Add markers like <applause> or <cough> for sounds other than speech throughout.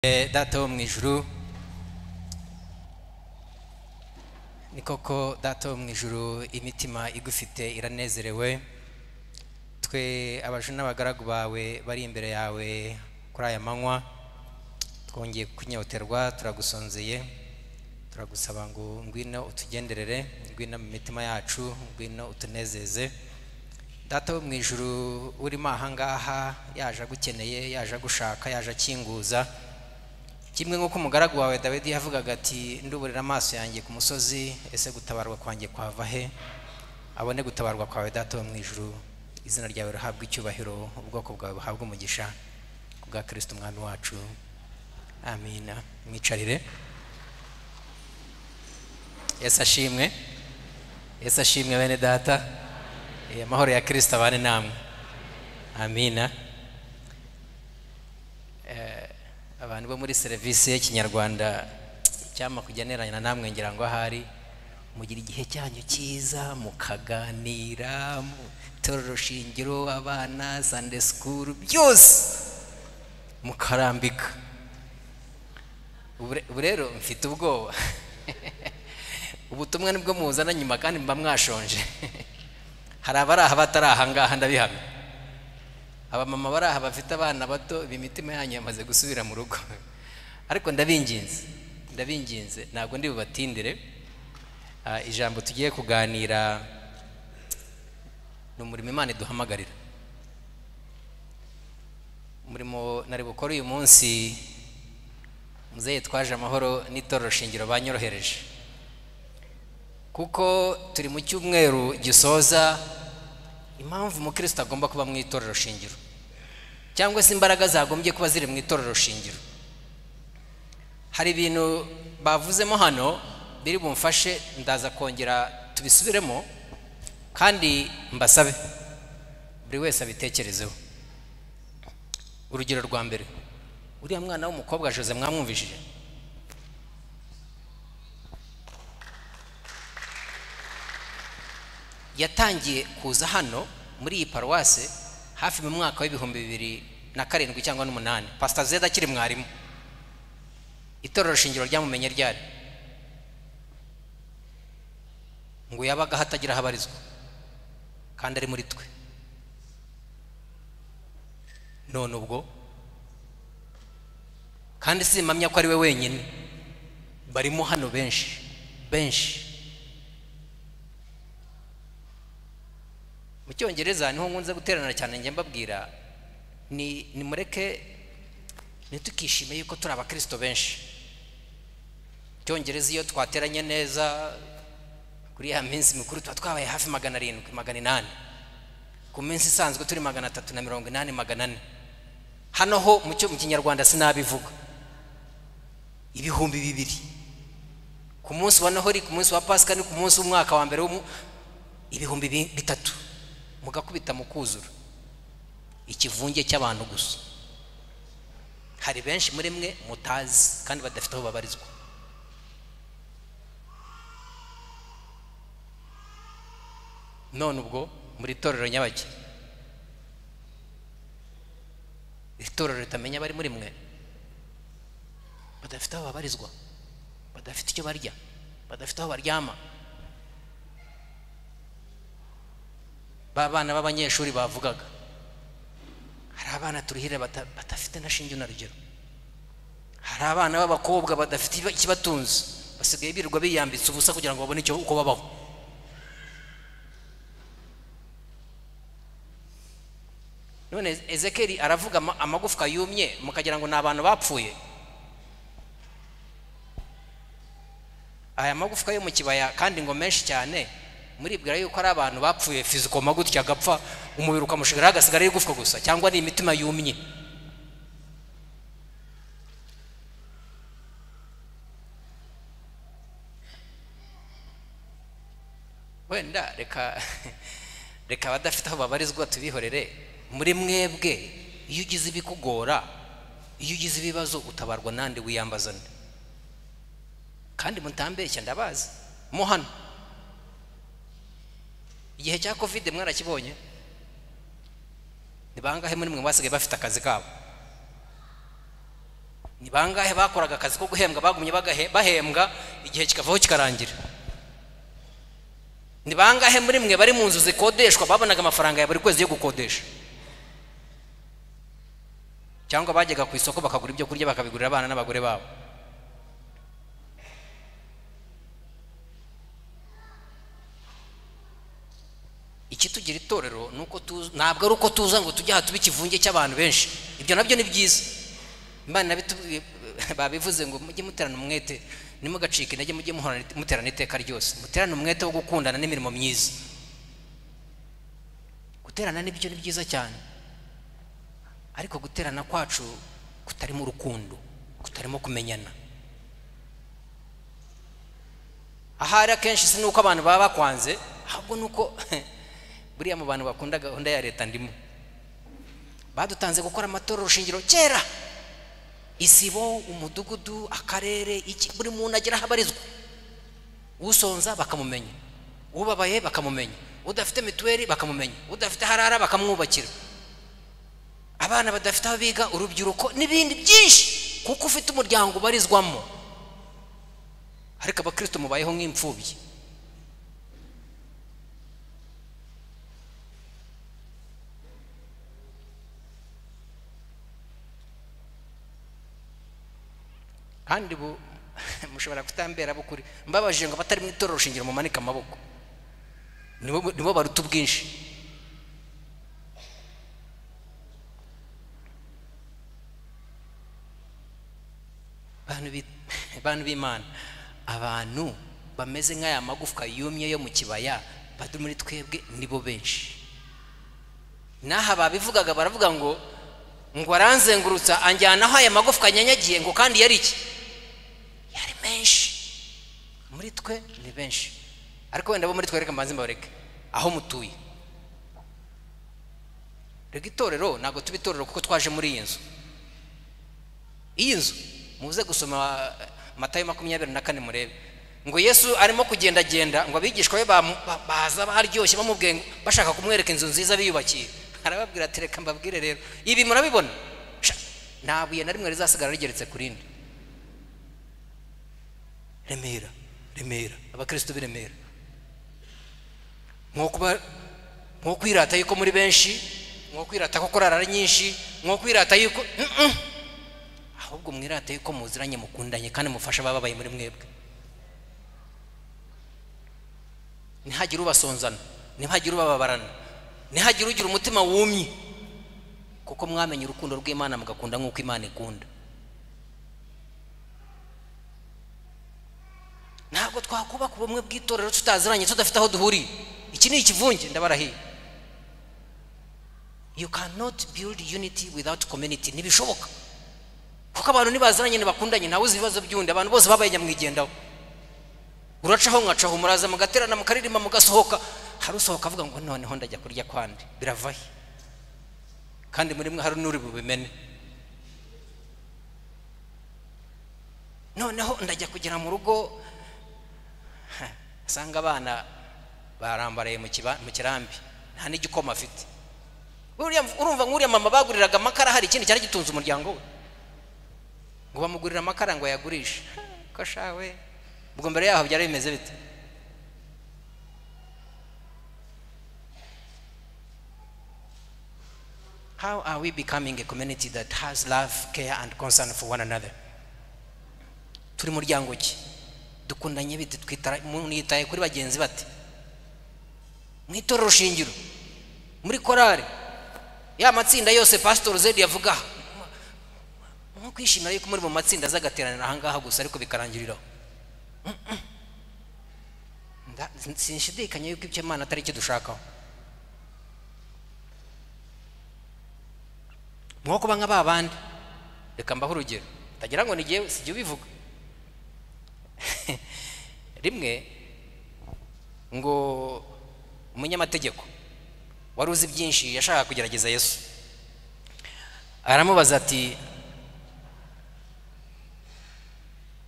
Eh, data wo mu ijuru ni koko data wo mu ijuru imitima igufite iranezerewe twe abaju n'abagaragu bawe bari imbere yawe kuri aya manywa twongeye kunyoterwa turagusonzeye turagusaba ngo ngwino utugenderere ngwino mu mitima yacu ngwino utunezeze data wo mu ijuru urimo ahangaha yaje agukeneye yaje agushaka yaje akinguza kimwe nk'uko umugaragu wawe dawidi yavugaga ati nduburira amaso yanjye ku musozi ese gutabarwa kwanjye kwava he abone gutabarwa kwawe data mu ijuru izina ryawe rihabwa icyubahiro ubwoko bwawe buhabwa umugisha ku bwa kirisita umwami wacu amina mwicarire ese ashimwe yesi ashimwe bene data eh, amahoro ya kirisita abane namwe amina eh, abantu bo muri serivisi y'ikinyarwanda cyangwa kugeneranya namwe ngira ngo ahari mugira igihe cyanyu cyiza mukaganira mutorera urushingiroho abana sande sikuru byose mukarambika ubu rero mfite ubwoba <laughs> ubutumwa nibwo muzana nyuma kandi mba mwashonje <laughs> hari abari aha batari aha ngaha ndabihamya abamama bari aha bafite abana bato ibi mitima yanyu yamaze gusubira mu rugo ariko ndabinginze ndabinginze ntabwo ndi bubatindire ah, ijambo tugiye kuganira ni umurimo imana iduhamagarira umurimo nari bukore uyu munsi muzeyi twaje amahoro n'itorero shingiro banyorohereje kuko turi mu cyumweru gisoza impamvu umukristo agomba kuba mu itorero shingiro cyangwa se imbaraga zagombye kuba ziri mu itorero shingiro hari ibintu bavuzemo hano biri bumfashe ndaza kongera tubisubiremo kandi mbasabe buri wese abitekerezeho urugero rwa mbere uriya mwana w'umukobwa jose mwamwumvishije yatangiye kuza hano muri iyi paruwase hafi mu mwaka w'ibihumbi bibiri na karindwi cyangwa n'umunani pasita zeda akiri mwarimu itorero shingiro ryamumenye ryari ngo yabaga hatagira habarizwa kandi ari muri twe none ubwo kandi si impamya ko ari we wenyine barimo hano benshi benshi mu cyongereza niho nkunze guterana cyane njye mbabwira ni mureke ntitukishime yuko turi abakirisito benshi icyongereza iyo twateranye neza kuri ya minsi mikuru tuba twabaye hafi magana arindwi magana inani ku minsi isanzwe turi magana atatu na mirongo inani magana ane hano ho mu kinyarwanda sinabivuga ibihumbi bibiri ku munsi wa noheli ku munsi wa pasika ni ku munsi w'umwaka wa mbere ibihumbi bitatu mugakubita kuzura, ikivunge cy'abantu gusa hari benshi muri mwe mutazi kandi badafite aho babarizwa none ubwo muri torero nyabake itorero ritamenya abari muri mwe badafite aho babarizwa badafite icyo barya badafite aho baryama b'abana b'abanyeshuri bavugaga hari abana turihira batafite na shinge na rugero hari abana b'abakobwa badafite ikibatunze basigaye birirwa biyambitse ubusa kugira ngo babone icyo uko babaho none ezekeri aravuga amagufwa yumye mukagira ngo ni abantu bapfuye aya magufwa yo mu kibaya kandi ngo menshi cyane muribwira yuko ari abantu bapfuye fizikoma gutya agapfa umubiri ukamushigaraho agasigara igufwa gusa cyangwa ni imitima yumye wenda reka <laughs> reka abadafite aho babarizwa tubihorere muri mwebwe iyo ugize ibikugora iyo ugize ibibazo utabarwa nande wiyambazane kandi mutambeshya ndabazi mo igihe cya kovide mwarakibonye ni bangahe muri mwe basigaye bafite akazi kabo ni bangahe bakoraga akazi ko guhembwa bagumye bahembwa igihe kikavaho kikarangira ni bangahe muri mwe bari mu nzu zikodeshwa babonaga amafaranga ya buri kwezi yo gukodesha cyangwa bajyaga ku isoko bakagura ibyo kurya bakabigurira abana n'abagore babo ikitugira itorero ntabwo ari uko tuza ngo tujye aha tube ikivunge cy'abantu benshi ibyo nabyo ni byiza imana babivuze ngo mujye muterana umwete nimugacika intege mujye muterana iteka ryose muterane umwete wo gukundana n'imirimo myiza guterana nibyo ni byiza cyane ariko guterana kwacu kutarimo urukundo kutarimo kumenyana ahari akenshi si n'uko abantu baba bakwanze ahubwo ni uko <laughs> buriya mu bantu bakunda gahunda ya leta ndimo badutanze gukora amatora urushingiro kera isibo umudugudu akarere iki buri muntu agira aho abarizwa usonza bakamumenya ubabaye bakamumenya udafite mituweli bakamumenya udafite harara bakamwubakira abana badafite aho biga urubyiruko n'ibindi byinshi kuko ufite umuryango ubarizwamo ariko abakristo mubayeho nk'imfubyi kandi ubu <laughs> mushobora kutambera bukuri mbabaje ngo abatari mu itorero shingiro mumanike amaboko nibo baruta ubwinshi <laughs> bantu b'imana abantu bameze nk'aya magufwa yumye yo mu kibaya bari muri twebwe nibo benshi n'aha babivugaga baravuga ngo ngo aranzengurutsa anjyana aho aya magufwa anyanyagiye ngo kandi yari iki menshi muri twe ni benshi ariko wenda bo muri twe reka mbanze mbabareke aho mutuye reka itorero ntabwo tuba itorero kuko twaje muri iyi nzu iyi nzu muze gusoma amata eh, makumyabiri na kane murebe ngo yesu arimo kugenda agenda ngo abigishwa be baza baryoshye bamubwiye bashaka kumwereka inzu nziza biyubakiye <laughs> arababwira ati reka mbabwire rero ibi murabibona nta buye na rimwe rizasigara rigeretse kuri rindi remera remera abakristo b'i remera nko kwirata yuko muri benshi nko kwirata ko korara nyinshi nko yuko ahubwo mwirata yuko muziranye mukundanye kandi mufasha abababaye muri mwebwe ntihagire ubasonzana ntihagire ubababarana ntihagire ugira umutima wumye kuko mwamenye urukundo rw'imana mugakunda nk'uko imana ikunda ntabwo twakubaka ubumwe bw'itorero tutaziranye tudafite aho duhuriye iki ni ikivunge ndabarahiye you cannot build unity without community ntibishoboka kuko abantu ntibaziranye ntibakundanye ntawe uzi ibibazo by'undi abantu bose babaye nyamwigendaho uracaho mwacaho muraza mugaterana mukaririmba mugasohoka hari usohoka avuga ngo noneho ndajya kurya kwandi biravahe kandi muri mwe hari n'uri bubimene noneho ndajya kugera mu rugo asanga abana barambariye mu kirambi nta n'igikoma afite urumva nk'uriya mama baguriraga amakara hari ikindi cyari gitunze umuryango we ngo bamugurira amakara ngo ayagurishe ko shawe ubwo mbere yaho byari bimeze bite How are we becoming a community that has love, care and concern for one another? Turi muryango ki? dukundanye bite mwitaye kuri bagenzi bate mu itorero shingiro muri korari ya matsinda yose pasitori zedi yavuga nko kwishimira yuko muri mu matsinda azagateranira ahangaha gusa ariko bikarangiriraho sinshidikanya yuko ibyo imana atari icyo dushakaho nko kuba nka ba bandi reka mbaho urugero utagira ngo ni igihe si ubivuga <laughs> rimwe ngo umunyamategeko wari uzi byinshi yashakaga kugerageza yesu aramubaza ati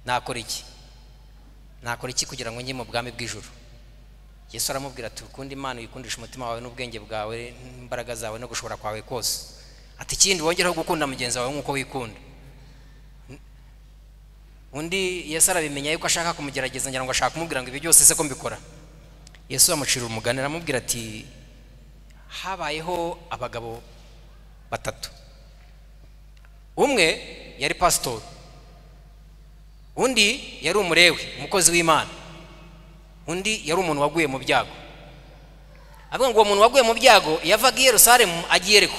nakora iki nakora iki kugira ngo njye mu bwami bw'ijuru yesu aramubwira ati ukunda imana uyikundisha umutima wawe n'ubwenge bwawe n'imbaraga zawe no gushobora kwawe kose ati ikindi wongereho gukunda mugenzi wawe nk'uko wikunda undi yesu arabimenya yuko ashaka kumugerageza ngira ngo ashaka kumubwira ngo ibi byose se ko mbikora yesu amucira umugani aramubwira ati habayeho abagabo batatu umwe yari pasitori undi yari umurewe umukozi w'imana undi yari umuntu waguye mu byago avuga ngo uwo muntu waguye mu byago yavaga i Yerusalemu agiye ariko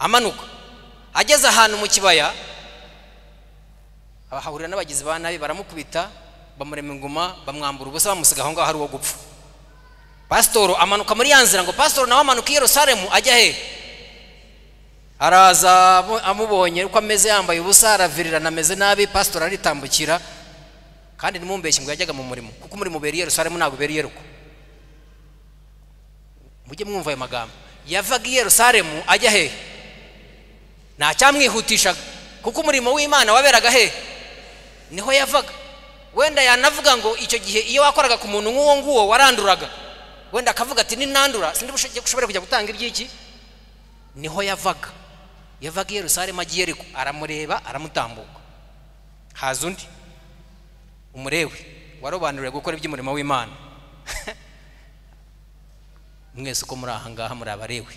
amanuka ageze ahantu mu kibaya abahahurira n'abagizi ba nabi baramukubita bamurema inguma bamwambura ubusa bamusiga aho ngaho ari uwo gupfa pasitoro amanuka muri ya nzira ngo pasitoro nawe amanuka i Yerusalemu ajya he araza amubonye uko ameze yambaye ubusa aravirirana ameze nabi pasitoro aritambukira kandi ntimumbeshye ngo yajyaga mu murimo kuko umurimo ubera Yerusalemu ntabwo ubera Yeruko mujye mwumva ayo magambo yavaga i Yerusalemu ajya he nta cyamwihutishaga kuko umurimo w'imana waberaga he niho yavaga wenda yanavuga ngo icyo gihe iyo wakoraga ku muntu nk'uwo nguwo waranduraga wenda akavuga ati ninandura sindi ushobora kujya gutanga iby'iki niho yavaga yavaga i Yerusalemu agiye ariko aramureba aramutambuka haza undi umurewe warobanuriwe gukora iby'umurimo w'imana <laughs> mwese uko muri aha ngaha muri abarewe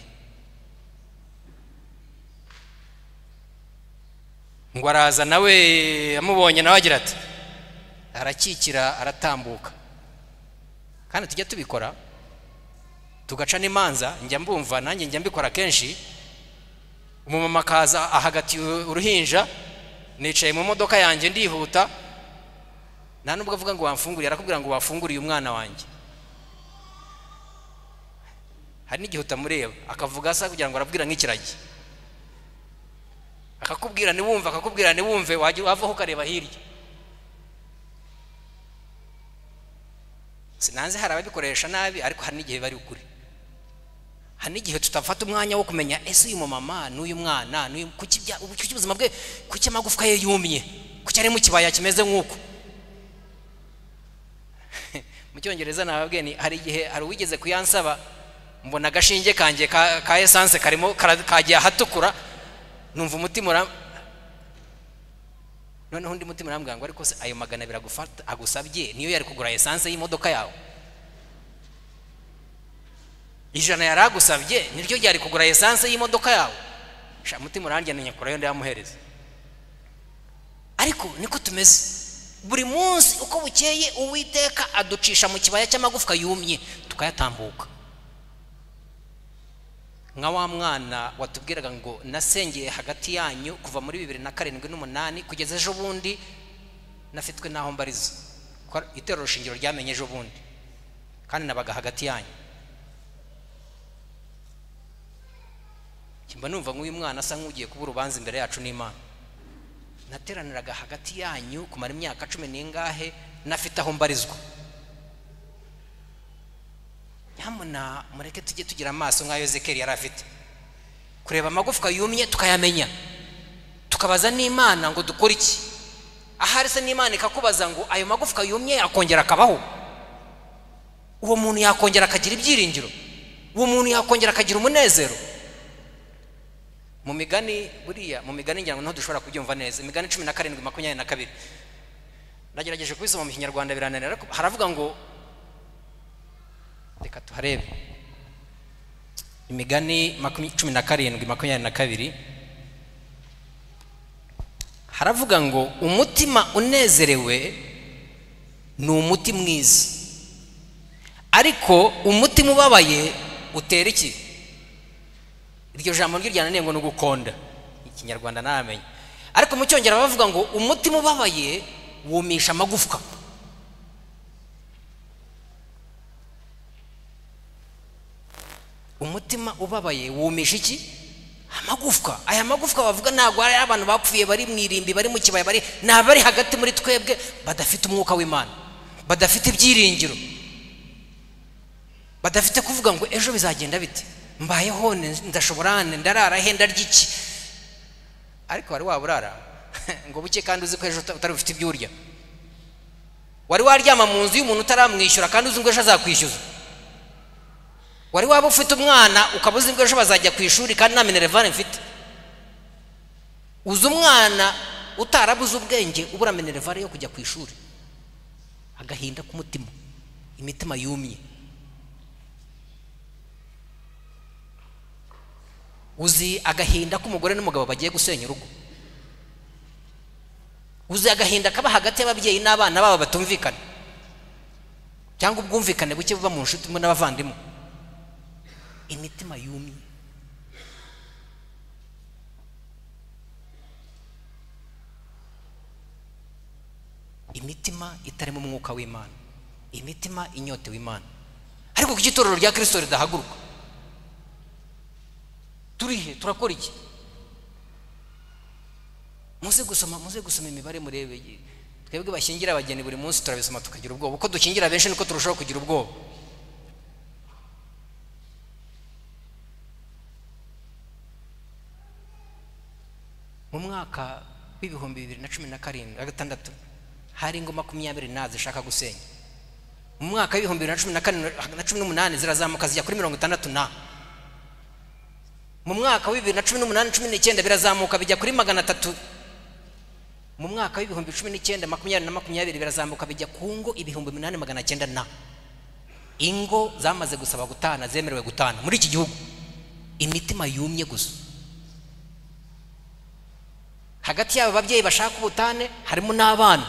ngo araza nawe amubonye nawe agira ati arakikira aratambuka kandi tujya tubikora tugaca n'imanza njya mbumva nanjye njya mbikora kenshi umumama akaza ahagatiye uruhinja nicaye mu modoka yanjye ndihuta nta nubwo avuga ngo wamfunguriye arakubwira ngo wafunguriye umwana wanjye hari n'igihe utamureba akavuga asa kugira ngo arabwira nk'ikiragi akakubwira ntiwumve akakubwira ntiwumve wajya wavaho ukareba hirya sinanze hari ababikoresha nabi ariko hari n'igihe bari ukuri hari n'igihe tutafata umwanya wo kumenya ese uyu mumama n'uyu mwana kuki ubuzima bwe kuki amagufwa ye yumye kuki ari mu kibaya kimeze nk'uko <laughs> mu cyongereza nababwiye ni hari igihe hari uwigeze kuyansaba mbona agashinge kanjye ka esanse karimo kagiye ahatukura numva umutima ura noneho undi mutima urambwira ngo ariko se ayo magana abiri agusabye niyo yari kugura esanse y'imodoka yawe ijana yari agusabye niryo ryari kugura esanse y'imodoka yawe shaka umutima urangenanya kurayo ndayamuhereza ariko niko tumeze buri munsi uko bukeye uwiteka aducisha mu kibaya cy'amagufwa yumye tukayatambuka nka wa mwana watubwiraga ngo nasengeye hagati yanyu kuva muri bibiri na karindwi n'umunani kugeza ejo bundi nafitwe n'aho mbariza itero rushingiro ryamenye ejo bundi kandi nabaga hagati yanyu mba numva nk'uyu mwana asa nk'ugiye kuba urubanza imbere yacu n'imana nateraniraga hagati yanyu kumara imyaka cumi n'ingahe nafite aho mbarizwa nyamuna mureke tujye tugira amaso nk’ayo yozekeri yari afite kureba amagufwa yumye tukayamenya tukabaza n'imana ngo dukore iki ahari se n'imana ikakubaza ngo ayo magufwa yumye akongera akabaho uwo muntu yakongera akagira ibyiringiro uwo muntu yakongera akagira umunezero mu migani buriya mu migani ngira ngo niho dushobora kubyumva neza imigani cumi na karindwi makumyabiri na kabiri nagerageje kubisoma mu kinyarwanda birananira haravuga ngo reka tuharebe imigani cumi na karindwi makumyabiri na kabiri haravuga ngo umutima unezerewe ni umuti mwiza ariko umutima ubabaye utera iki iryo jambo ry'iryananiye ngo ni ugukonda ikinyarwanda ntamenya ariko mu cyongera bavuga ngo umutima ubabaye wumisha amagufwa umutima ubabaye wumisha iki amagufwa aya magufwa bavuga ntabwo ari abantu bapfuye bari mu irimbi bari mu kibaya bari ni abari hagati muri twebwe badafite umwuka w'imana badafite ibyiringiro badafite kuvuga ngo ejo bizagenda bite mbayeho ndashobora ndarara he ndarya iki ariko wari waba urara <laughs> ngo buke kandi uzi ko ejo utari bufite ibyo urya wari waryama mu nzu y'umuntu utaramwishyura kandi uzi ngo ejo azakwishyuza wari waba ufite umwana ukaba uzi ejo bazajya ku ishuri kandi nta minerevare mfite uzi umwana utarabuze ubwenge ubura minerevare yo kujya ku ishuri agahinda k'umutima imitima yumye uzi agahinda k'umugore n'umugabo bagiye gusenya urugo uzi agahinda kaba hagati y'ababyeyi n'abana babo batumvikana cyangwa ubwumvikane buke buba mu nshuti n'abavandimwe imitima yumye imitima itarimo umwuka w'imana imitima inyote w'imana ariko kuko itorero rya kirisito ridahaguruka turihe turakora iki muze gusoma muze gusoma imibare murebe twebwe bashyingira abageni buri munsi turabisoma tukagira ubwoba uko dukingira benshi niko turushaho kugira ubwoba mu mwaka w'ibihumbi bibiri na cumi na karindwi na gatandatu hari ingo makumyabiri na zishaka gusenya mu mwaka w'ibihumbi bibiri na cumi na karindwi na cumi n'umunani zirazamuka zijya kuri mirongo itandatu na mu mwaka wa na cumi n'umunani cumi n'icyenda birazamuka bijya kuri magana atatu mu mwaka w'ibihumbi cumi n'icyenda makumyabiri na makumyabiri birazamuka bijya ku ngo ibihumbi umunani magana cyenda na ingo zamaze gusaba gutana zemerewe gutana muri iki gihugu imitima yumye gusa hagati y'aba babyeyi bashaka ubutane harimo n'abana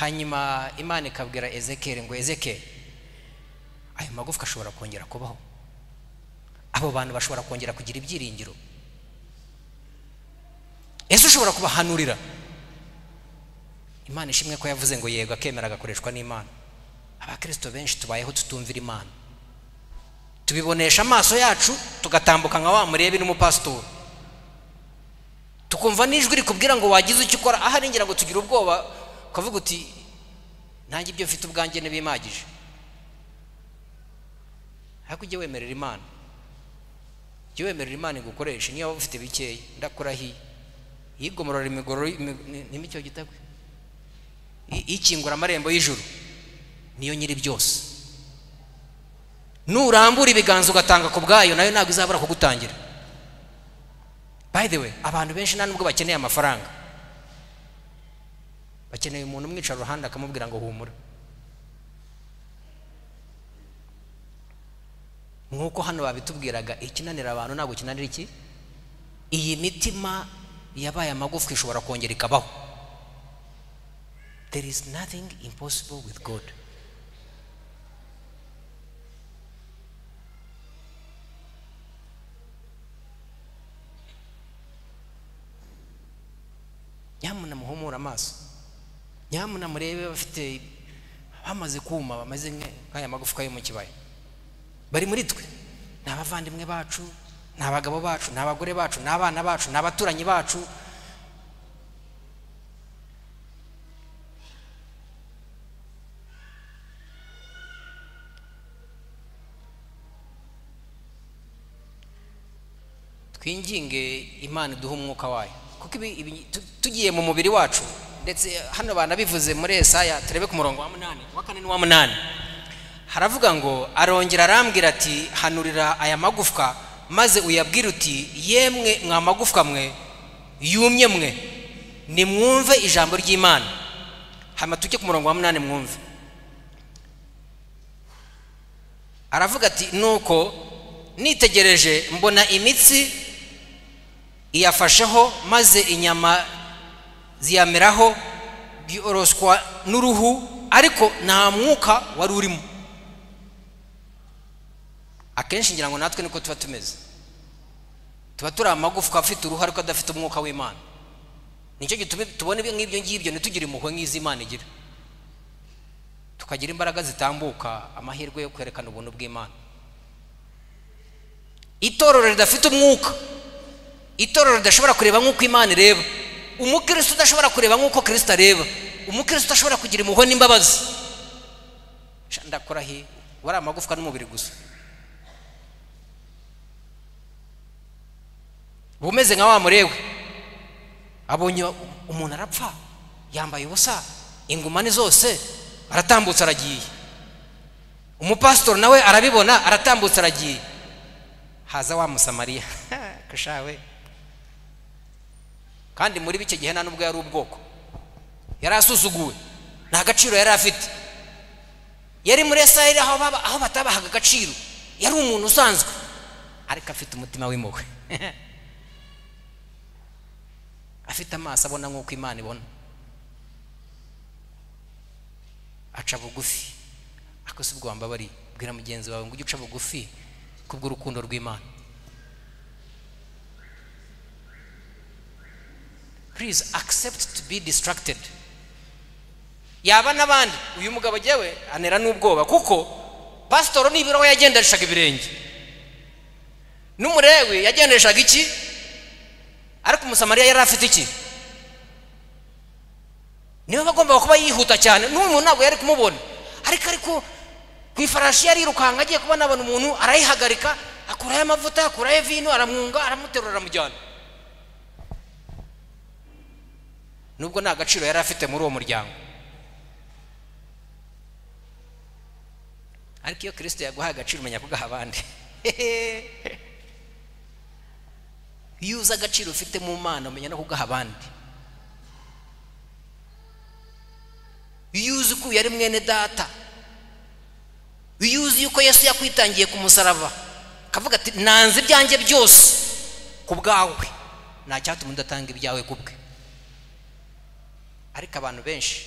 hanyuma imana ikabwira ezekeri ngo ezekeri ayo magufwa ashobora kongera kubaho abo bantu bashobora kongera kugira ibyiringiro ese ushobora kubahanurira imana ishimwe ko yavuze ngo yego akemera agakoreshwa n'imana abakristo benshi tubayeho tutumvira imana tubibonesha amaso yacu tugatambuka nka wa murebe n'umupasitori tukumva n'ijwi rikubwira ngo wagize icyo ukora ahari ngira ngo tugire ubwoba ukavuga uti ntange ibyo mfite ubwanjye n'ibimagije ariko ujye wemerera imana ujye wemerera imana igukoresha niyo waba ufite bikeya ndakurahiye yigomorora imigoro n'imicyo gitagwe ikingura amarembo y'ijuru niyo nyiri byose nurambura ibiganza ugatanga ku bwayo nayo ntabwo izabura kugutangira by the way abantu benshi nta nubwo bakeneye amafaranga bakeneye umuntu umwicara uruhande akamubwira ngo humura nk'uko hano babitubwiraga ikinanira abantu ntabwo kinanira iki iyi mitima yabaye amagufwa ishobora kongera ikabaho there is nothing impossible with god nyamuna muhumura amaso nyamuna murebe bafite bamaze kuma bameze nk'aya magufwa yo mu kibaya bari muri twe ni abavandimwe bacu ni abagabo bacu ni abagore bacu ni abana bacu ni abaturanyi bacu twinginge imana iduha umwuka wayo kuko tugiye mu mubiri wacu ndetse eh, hano banabivuze muri esaya turebe ku murongo wa munani wa kane n'uwa munani haravuga ngo arongera arambwira ati hanurira aya magufwa maze uyabwire uti yemwe mwa magufwa mwe yumye mwe nimwumve ijambo ry'imana hano tujye ku murongo wa munani mwumve aravuga ati nuko nitegereje mbona imitsi iyafasheho maze inyama ziyameraho byoroswa n'uruhu ariko nta mwuka wari urimo akenshi ngira ngo natwe niko tuba tumeze tuba turi amagufwa afite uruhu ariko adafite umwuka w'imana nicyo gituma tubona nk'ibyo ngibyo ntitugire impuhwe nk'iz'imana igira tukagira imbaraga zitambuka amahirwe yo kwerekana ubuntu bw'imana itorero ridafite umwuka itorero ridashobora kureba nk'uko imana ireba umukristo udashobora kureba nk'uko kirisita areba umukristo ashobora kugira impuhwe n'imbabazi ndakora he wari amagufwa n'umubiri gusa uba umeze nka wa murewe abonye umuntu arapfa yambaye ubusa inguma zose aratambutse aragiye umupasitori nawe arabibona aratambutse aragiye haza wa musamariya <laughs> kashawe kandi muri bike gihe nta n'ubwo yari ubwoko yari asuzuguwe nta gaciro yari afite yari muri esayiri aho baba aho batabahaga agaciro yari umuntu usanzwe ariko afite umutima w'impuhwe <laughs> afite amaso abona nk'uko imana ibona aca bugufi akose ubwo wambabariye bwira mugenzi wawe ngo ujye uca bugufi kubw'urukundo rw'imana please accept to be distracted yaba n'abandi uyu mugabo ajyawe anera n'ubwoba kuko pasitoro nibiraho yagendeshaga ibirenge n'umurewe yagendeshaga iki ariko umusamariya yari afite iki niba bagomba kuba yihuta cyane n'uyu muntu ntabwo yari kumubona ariko ariko ku ifarashi yarirukanka agiye kubona abona umuntu arayihagarika akuraho amavuta akuraho vino aramwunga aramuterura aramujyana nubwo nta gaciro yari afite muri uwo muryango ariko iyo kirisite yaguhaye agaciro umenya kugaha abandi <laughs> iyo uzi agaciro ufite mu mana umenya no kugaha abandi iyo uzi ko yari mwene data iyo uzi yuko yesu yakwitangiye ku musaraba akavuga ati nanze ibyanjye byose ku bwawe nta cyatuma udatanga ibyawe ku bwe ariko abantu benshi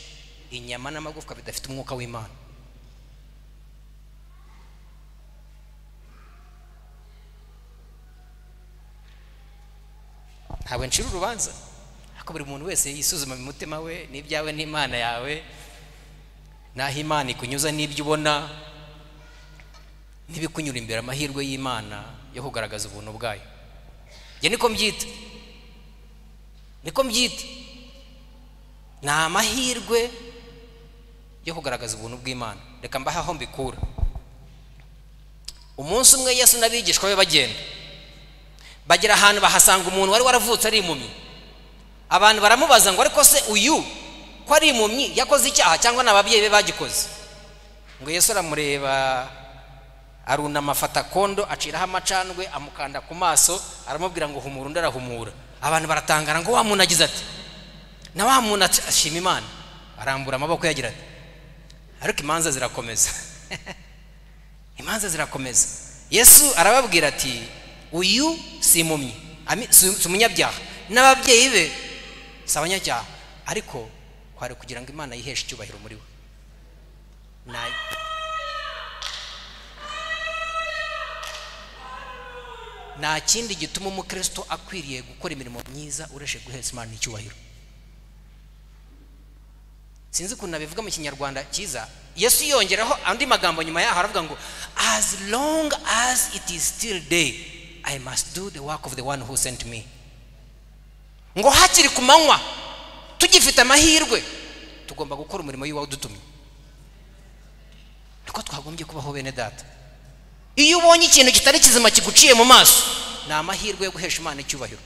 inyama n'amagufwa bidafite umwuka w'imana ntabwo nshira urubanza ariko buri muntu wese yisuzuma mu mutima we n'ibyawe n'imana yawe n'aho imana ikunyuza n'ibyo ubona n'ibikunyura imbere amahirwe y'imana yo kugaragaza ubuntu bwayo niko mbyita niko mbyita ni amahirwe yo kugaragaza ubuntu bw'imana reka mbahe aho mbikura umunsi umwe yesu n'abigishwa be bagenda bagera ahantu bahasanga umuntu wari waravutse ari impumyi abantu baramubaza ngo ariko se uyu ko ari impumyi yakoze icyaha cyangwa ni ababyeyi be bagikoze ngo yesu aramureba arunama afata akondo aciraho amacandwe amukanda ku maso aramubwira ngo humura undi arahumura abantu baratangara ngo wa muntu agize ati na wa muntu ashima imana arambura amaboko yagira ati ariko imanza zirakomeza <laughs> imanza zirakomeza yesu arababwira ati uyu si impumyi si umunyabyaha n'ababyeyi be si abanyabyaha ariko kwari kugira ngo imana yiheshe icyubahiro muri we nayo nta kindi gituma umukristo akwiriye gukora imirimo myiza uretse guheza imana icyubahiro sinzi ukuntu nabivuga mu kinyarwanda cyiza yesu yongeraho andi magambo nyuma yaho aravuga ngo as long as it is still day i must do the work of the one who sent me ngo hakiri ku manywa tugifite amahirwe tugomba gukora umurimo y'uwawe udutumye niko twagombye kubaho bene data iyo ubonye ikintu kitari kizima kiguciye mu maso ni amahirwe yo guhesha imana icyubahiro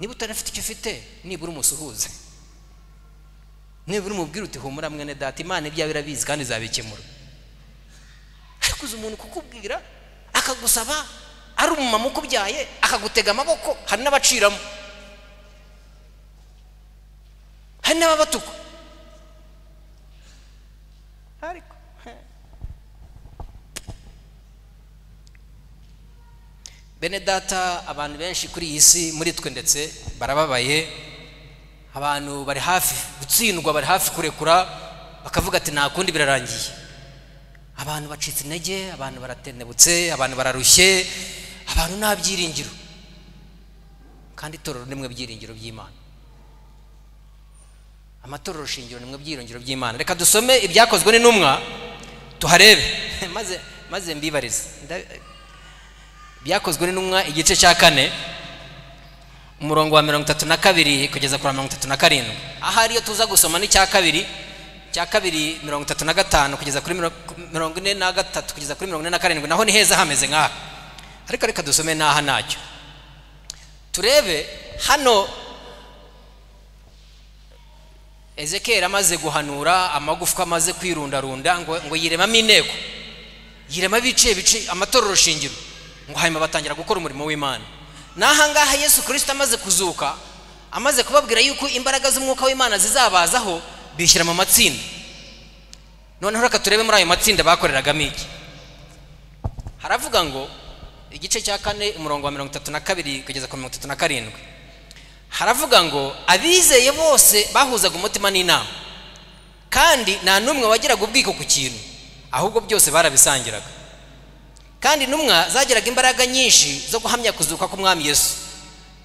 niba utarafite icyo ufite nibura umusuhuze nibura umubwire uti humura mwene data imana ibyawe irabizi kandi izabikemura ariko umuntu kukubwira akagusaba ari umumama ukubyaye akagutega amaboko hari n'abaciramo hari n'ababatuka ariko bene data abantu benshi kuri iyi si muri twe ndetse barababaye abantu bari hafi gutsindwa bari hafi kurekura bakavuga ati nta kundi birarangiye abantu bacitse intege abantu baratenebutse abantu bararushye abantu nta byiringiro kandi itorero ni mwe byiringiro by'imana amatorero shingiro ni mwe byiringiro by'imana reka dusome ibyakozwe n'intumwa tuharebe <laughs> maze maze mbibarize byakozwe n'intumwa igice cya kane umurongo wa mirongo itatu na kabiri kugeza kuri mirongo itatu na karindwi ahari iyo tuza gusoma n'icya kabiri cya kabiri mirongo itatu na gatanu kugeza kuri mirongo ine na gatatu kugeza kuri mirongo ine na karindwi naho ni heza hameze nk'aha ariko reka dusome n'aha ntacyo turebe hano ezekera amaze guhanura amagufwa amaze kwirundarunda ngo yiremamo inteko yirema ibice bice amatorero shingiro ngo hanyuma batangira gukora umurimo w'imana n'ahangaha yesu kirisita amaze kuzuka amaze kubabwira yuko imbaraga z'umwuka w'imana zizabazaho bishyira mu matsinda noneho reka turebe muri ayo matsinda bakoreragamo iki haravuga ngo igice cya kane umurongo wa mirongo itatu na kabiri kugeza ku mirongo itatu na karindwi haravuga ngo abizeye bose bahuzaga umutima n'inama kandi nta n'umwe wagiraga ubwiko ku kintu ahubwo byose barabisangiraga kandi intumwa zagiraga imbaraga nyinshi zo guhamya kuzuka k'umwami yesu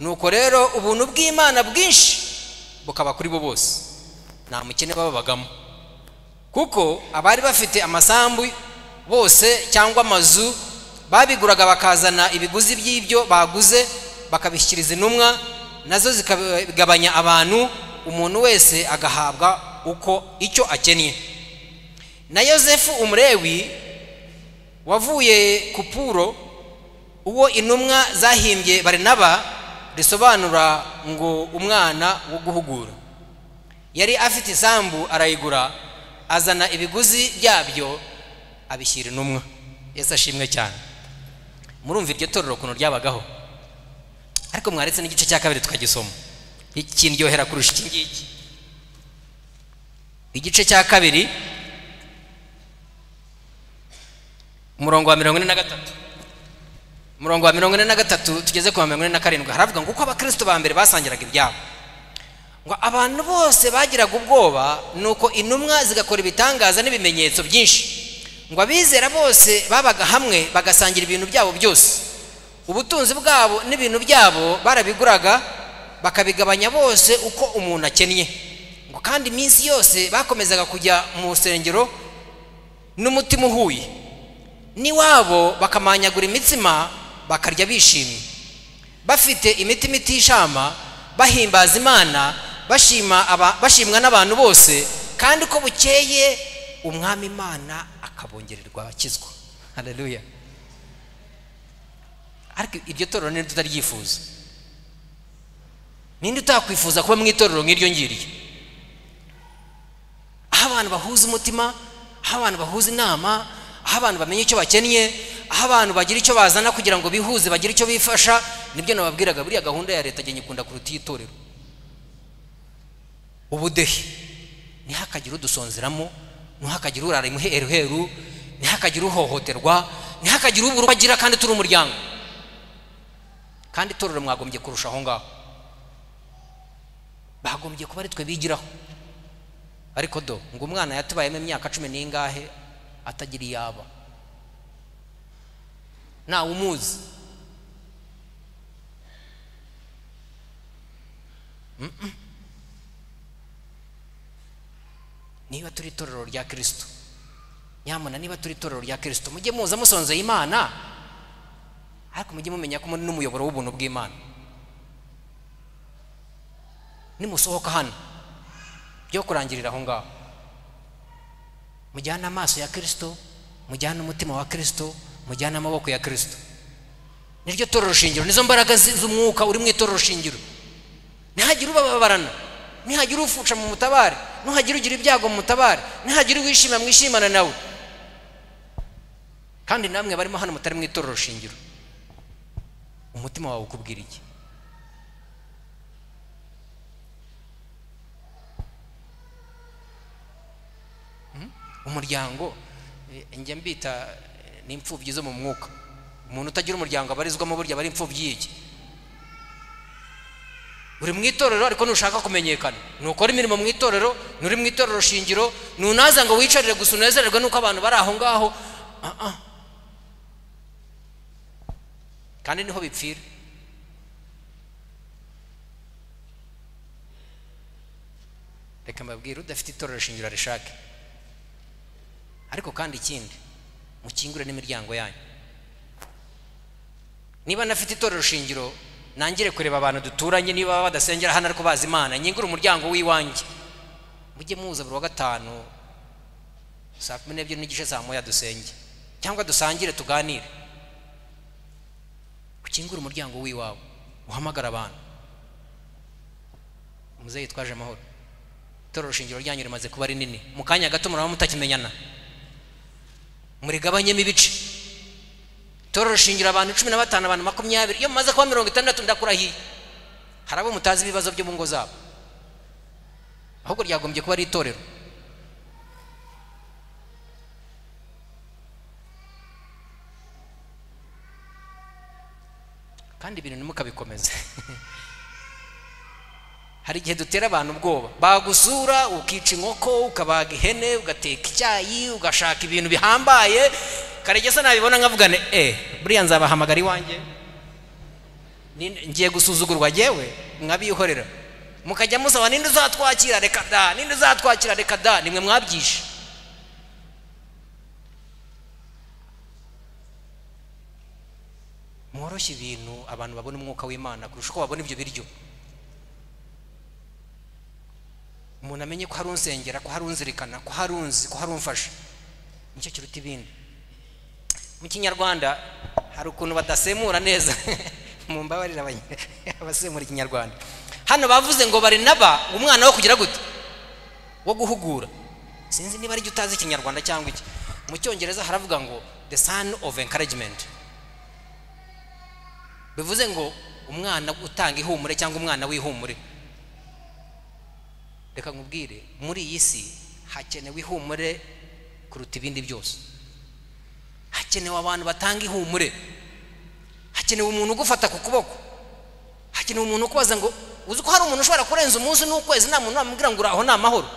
nuko rero ubuntu bw'imana bwinshi bukaba kuri bo bose nta mukene bababagamo kuko abari bafite amasambu bose cyangwa amazu babiguraga bakazana ibiguzi by'ibyo baguze bakabishyikiriza intumwa nazo zikagabanya abantu umuntu wese agahabwa uko icyo akeneye na yosefu umurewi wavuye ku puro uwo intumwa zahimbye barinaba risobanura ngo umwana wo guhugura yari afite isambu arayigura azana ibiguzi byabyo abishyira intumwa yesu ashimwe cyane murumva iryo torero ukuntu ryabagaho ariko mwaretse n'igice cya kabiri tukagisoma yohera kurusha iki ngiki igice cya kabiri umurongo wa mirongo ine na gatatu umurongo wa mirongo ine na gatatu tugeze ku wa mirongo ine na karindwi haravuga ngo uko abakristo ba mbere basangiraga ibyabo ngo abantu bose bagiraga ubwoba ni uko intumwa zigakora ibitangaza n'ibimenyetso byinshi ngo abizera bose babaga hamwe bagasangira ibintu byabo byose ubutunzi bwabo n'ibintu byabo barabiguraga bakabigabanya bose uko umuntu akennye ngo kandi iminsi yose bakomezaga kujya mu rusengero n'umutima uhuye n'iwabo bakamanyagura imitsima bakarya bishimye bafite imitima itishama bahimbaza imana bashimwa n'abantu bose kandi uko bukeye umwami imana akabongererwa abakizwa hareruya ariko iryo torero niryo tutaryifuza ninde utakwifuza kuba mu itorero nk'iryo ngiryo aho abantu bahuza umutima aho abantu bahuza inama aho abantu bamenya icyo bakeneye aho abantu bagira icyo bazana kugira ngo bihuze bagire icyo bifasha nibyo nababwiraga buriya gahunda ya leta ikunda kuruta iy'itorero ubudehe ntihakagire udusonziramo ntihakagire urara imuheruheru ntihakagire uhohoterwa ntihakagire ubura bagira kandi turi umuryango kandi itorero mwagombye kurusha aho ngaho bagombye kuba ari twe bigiraho ariko do ngo umwana yatubayemo imyaka cumi n'ingahe atagira iyo ntawe umuzi niba turi itorero rya kirisito nyamara niba turi itorero rya kirisito mujye muza musonzeye imana ariko mujye mumenya ko muri n'umuyoboro w'ubuntu bw'imana nimusohoka hano byo kurangirira aho ngaho mujyane amaso ya kirisito mujyane umutima wa kirisito mujyane amaboko ya kirisito niryo toro rushingiro nizo mbaraga z'umwuka uri mu itoro rushingiro ntihagire ubabarana ntihagire ufusha mu mutabare ntuhagire ugira ibyago mu mutabare ntihagire uwishima mwishimana nawe kandi namwe barimo hano mutari mu itoro rushingiro umutima wawe ukubwira iki umuryango eh, njya mbita eh, n'imfubyi zo mu mwuka umuntu utagira umuryango abarizwamo burya aba ari imfubyi y'iki uri mu itorero ariko ntushaka kumenyekana nukora imirimo mu itorero nuri mu itorero shingiro ntunaza ngo wicarire gusa unezererwe nuko abantu bari aho ngaho ah, ah. kandi niho bipfira reka mbabwire udafite itorero shingiro rishake ariko kandi ikindi mukingure n'imiryango yanyu niba nafite itorero shingiro nangire kureba abantu duturanye niba badasengera hano ariko bazi imana nyingure umuryango w'iwanjye mujye muza buri wa gatanu saa kumi n'ebyiri n'igice saa moya dusenge cyangwa dusangire tuganire ukingure umuryango w'iwawe uhamagara abantu umuzeyi yitwaje amahoro itorero shingiro ryanyu rimaze kuba rinini mu kanya gato muraba mutakimenyana murigabanyemo ibice itorero rishingira abantu cumi na batanu abantu makumyabiri iyo mumaze kuba mirongo itandatu ndakurahiye hari abo mutazi ibibazo byo mu ngo zabo ahubwo ryagombye kuba ari itorero kandi ibintu ntimukabikomeze <laughs> hari igihe dutera abantu ubwoba bagusura ukica inkoko ukabaga ihene ugateka icyayi ugashaka ibintu bihambaye karegesa nabibona nkavugane e eh, buriya nzabahamagara iwanjye ngiye gusuzugurwa ngewe mwabihorera mukajya musaba ninde uzatwakira reka da ninde uzatwakira reka da nimwe mwabyishe mworoshye ibintu abantu babona umwuka w'imana kurusha uko babona ibyo biryo umuntu amenye ko hari unsengera ko hari unzirikana ko hari unzi ko hari umfasha nicyo kiruta ibindi mu kinyarwanda hari ukuntu badasemura neza <laughs> mu mbabarira abasemura ikinyarwanda hano bavuze ngo bari naba umwana wo kugira gute wo guhugura sinzi niba ari utazi ikinyarwanda cyangwa iki mu cyongereza haravuga ngo the son of encouragement bivuze ngo umwana utanga ihumure cyangwa umwana w'ihumure reka nkubwire muri iyi si hakenewe ihumure kuruta ibindi byose hakenewe abantu batanga ihumure hakenewe umuntu ugufata ku kuboko hakenewe umuntu ukubaza ngo uzi ko hari umuntu ushobora kurenza umunsi n'ukwezi nta muntu wamubwira ngo aho ni amahoro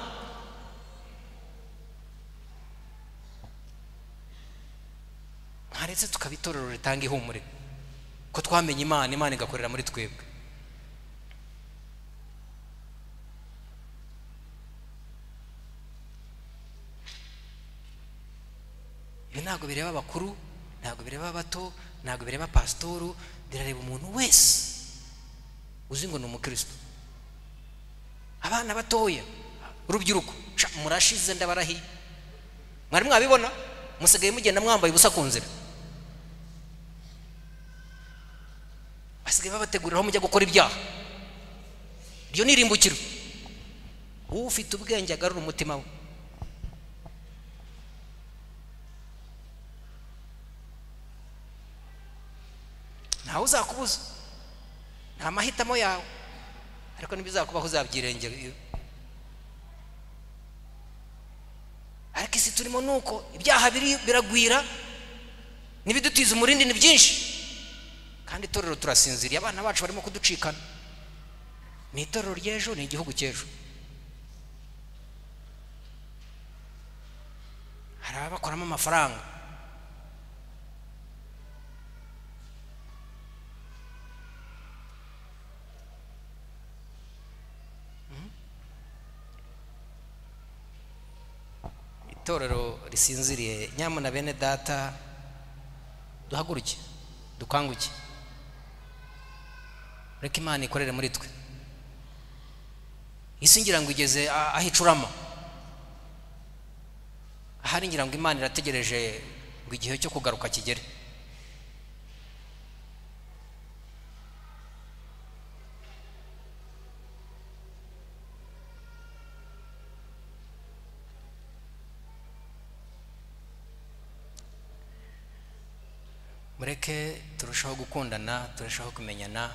ntaretse tukaba itorero ritanga ihumure ko twamenye imana imana igakorera muri twebwe ntabwo bireba abakuru ntabwo bireba abato ntabwo bireba pasitoru birareba umuntu wese uzi ngo ni umukristo abana batoya urubyiruko murashize ndabarahiye mwari mwabibona musigaye mugenda mwambaye ubusa ku nzira basigaye babategurira aho mujya gukora ibyaha iryo ni irimbukiro ufite ubwenge agarura umutima we ntawe uzakubuza nta amahitamo yawe ariko ntibizakubaho uzabyirengera ariko isi turimo ni uko ibyaha biragwira n'ibidutiza umurindi ni byinshi kandi itorero turasinziriye abana bacu barimo kuducikana ni itorero ry'ejo ni igihugu cy'ejo hari abakoramo amafaranga itorero risinziriye nyamuna bene data duhaguruke dukanguke reka imana ikorere muri twe isi ngira ngo igeze aho ahari ngira ngo imana irategereje ngo igihe cyo kugaruka kigere tureke turushaho gukundana turushaho kumenyana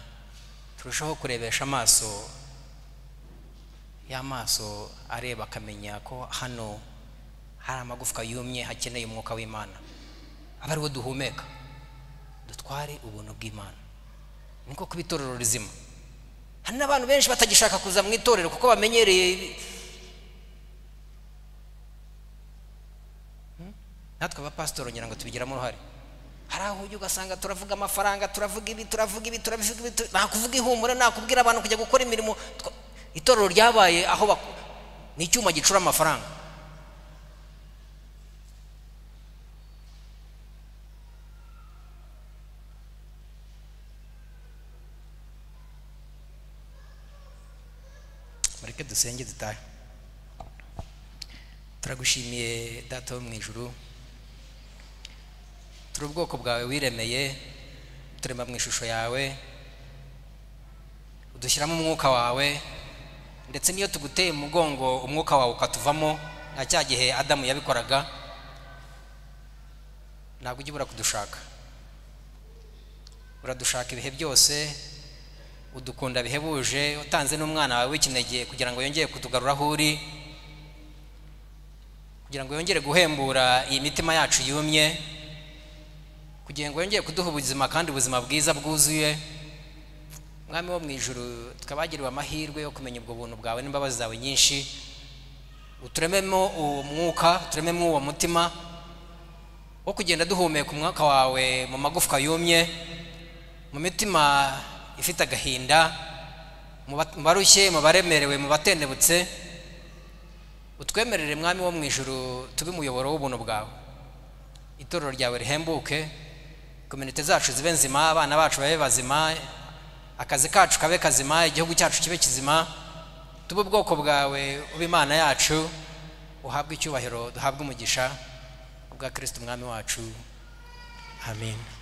turushaho kurebesha amaso y'amaso areba akamenya ko hano hari amagufwa yumye hakeneye umwuka w'imana aba ariwo duhumeka dutware ubuntu bw'imana niko kuba itorero rizima hari n'abantu benshi batagishaka kuza mu itorero kuko bamenyereye hmm? natwe abapasitori ngira ngo tubigiramo uruhare hari aho ujya ugasanga turavuga amafaranga turavuga ibi turavuga ibi turavuga ibi nakuvuga ihumure nakubwira abantu kujya gukora imirimo itorero ryabaye aho ni icyuma gicura amafaranga mureke dusenge dutahe turagushimiye data wo mu ijuru turi ubwoko bwawe wiremeye turema mu ishusho yawe udushyiramo umwuka wawe ndetse n'iyo tuguteye umugongo umwuka wawe ukatuvamo nta cya gihe adamu yabikoraga ntabwo ujya ubura kudushaka uradushaka ibihe byose udukunda bihebuje utanze n'umwana wawe w'ikinege kugira ngo yongere kutugarura aho uri kugira ngo yongere guhembura iyi mitima yacu yumye kugira ngo yongere kuduha ubuzima kandi ubuzima bwiza bwuzuye Umwami wo mu ijoro tukabagiriwe amahirwe yo kumenya ubwo buntu bwawe n'imbabazi zawe nyinshi uturememo uwo mwuka turememo uwo mutima wo kugenda duhumeka umwuka wawe mu magufwa yumye mu mitima ifite agahinda mu barushye mu baremerewe mu batendebutse utwemerere mwami wo mu ijoro tube umuyoboro w'ubuntu bwawe itorero ryawe rihembuke kominote zacu zibe nzima abana bacu babe bazima akazi kacu kabe kazima igihugu cyacu kibe kizima tube ubwoko bwawe ube imana yacu uhabwe icyubahiro duhabwe umugisha ubwa kirisiti umwami wacu amen